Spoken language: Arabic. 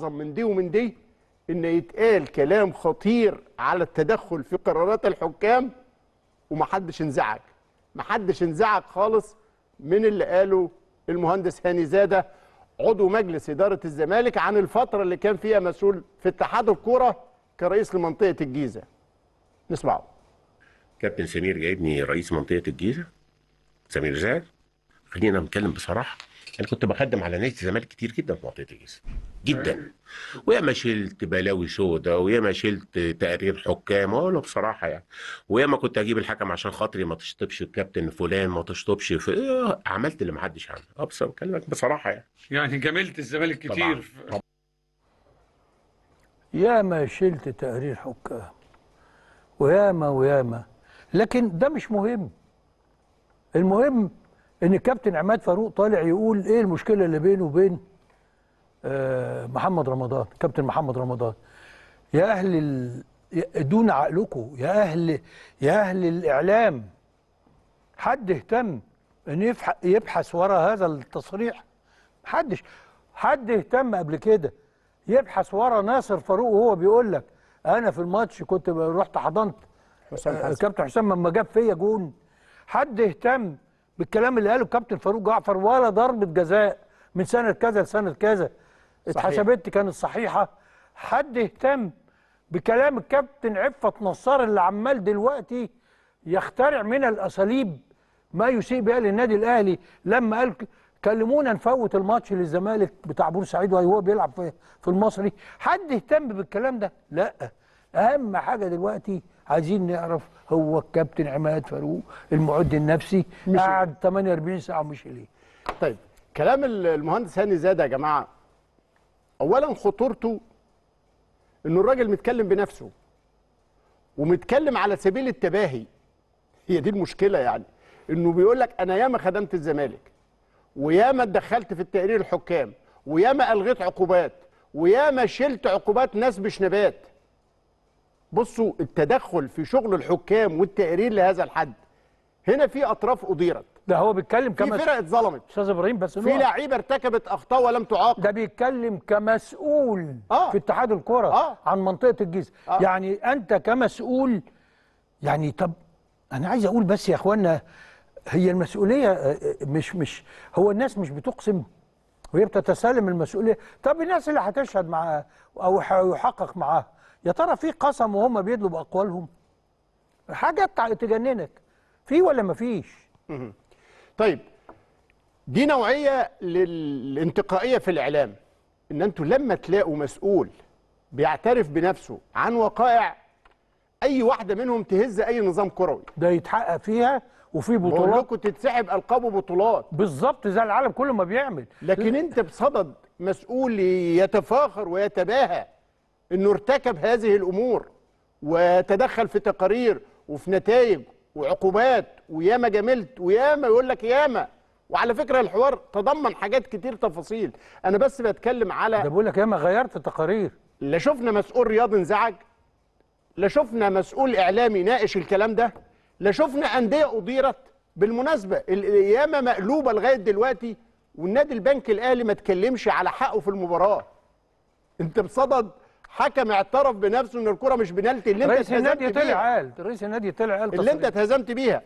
اعظم من دي ومن دي ان يتقال كلام خطير على التدخل في قرارات الحكام ومحدش انزعج محدش انزعج خالص من اللي قاله المهندس هاني زاده عضو مجلس اداره الزمالك عن الفتره اللي كان فيها مسؤول في اتحاد الكوره كرئيس لمنطقه الجيزه نسمعه كابتن سمير جايبني رئيس منطقه الجيزه سمير زاد خلينا نتكلم بصراحه انا كنت بخدم على نادي الزمالك كتير جدا في منطقه الجيزه جدا أيوة. وياما شلت بلاوي سودا وياما شلت تقارير حكام اقول بصراحه يعني وياما كنت اجيب الحكم عشان خاطري ما تشطبش الكابتن فلان ما تشطبش في إيه عملت اللي ما حدش عمله ابصر أه، بكلمك بصراحه يعني يعني جملت الزمالك كتير طبعا. ياما شلت تقارير حكام وياما وياما لكن ده مش مهم المهم ان الكابتن عماد فاروق طالع يقول ايه المشكله اللي بينه وبين آه، محمد رمضان كابتن محمد رمضان يا اهل ال... دون عقلكم يا اهل يا اهل الاعلام حد اهتم ان يبحث ورا هذا التصريح محدش حد اهتم قبل كده يبحث ورا ناصر فاروق وهو بيقول لك انا في الماتش كنت رحت حضنت حسام آه، حسن. كابتن حسام لما جاب فيا جون حد اهتم بالكلام اللي قاله الكابتن فاروق جعفر ولا ضربه جزاء من سنه كذا لسنه كذا اتحسبت كانت صحيحه حد اهتم بكلام الكابتن عفت نصار اللي عمال دلوقتي يخترع من الاساليب ما يسيء بها للنادي الاهلي لما قال كلمونا نفوت الماتش للزمالك بتاع بورسعيد وهو بيلعب في المصري حد اهتم بالكلام ده لا اهم حاجه دلوقتي عايزين نعرف هو الكابتن عماد فاروق المعد النفسي قعد 48 ساعه ومشي ليه طيب كلام المهندس هاني زاد يا جماعه اولا خطورته انه الراجل متكلم بنفسه ومتكلم على سبيل التباهي هي دي المشكله يعني انه بيقول لك انا ياما خدمت الزمالك وياما اتدخلت في التقرير الحكام وياما الغيت عقوبات وياما شلت عقوبات ناس بشنبات بصوا التدخل في شغل الحكام والتقرير لهذا الحد هنا في اطراف اديرت ده هو بيتكلم كمس... في فرق اتظلمت استاذ ابراهيم بس في لعيبه ارتكبت اخطاء ولم تعاقب ده بيتكلم كمسؤول آه. في اتحاد الكره آه. عن منطقه الجيزه آه. يعني انت كمسؤول يعني طب انا عايز اقول بس يا اخوانا هي المسؤوليه آه، آه، مش مش هو الناس مش بتقسم وهي بتتسلم المسؤوليه طب الناس اللي هتشهد معاه او هيحقق معاه يا ترى في قسم وهم بيدلوا باقوالهم حاجه تجننك في ولا ما فيش طيب دي نوعيه للانتقائيه في الاعلام ان انتوا لما تلاقوا مسؤول بيعترف بنفسه عن وقائع اي واحده منهم تهز اي نظام كروي ده يتحقق فيها وفي بطولات بقول لكم تتسحب القاب وبطولات بالظبط زي العالم كله ما بيعمل لكن انت بصدد مسؤول يتفاخر ويتباهى انه ارتكب هذه الامور وتدخل في تقارير وفي نتائج وعقوبات وياما جملت وياما يقول لك ياما وعلى فكره الحوار تضمن حاجات كتير تفاصيل انا بس بتكلم على ده بيقول لك ياما غيرت التقارير لا شفنا مسؤول رياض انزعج لا شفنا مسؤول اعلامي ناقش الكلام ده لا شفنا انديه اديرت بالمناسبه ياما مقلوبه لغايه دلوقتي والنادي البنك الاهلي ما اتكلمش على حقه في المباراه انت بصدد حكم اعترف بنفسه ان الكره مش بنالتي اللي انت رئيس النادي طلع قال رئيس النادي طلع قال اللي انت اتهزمت بيها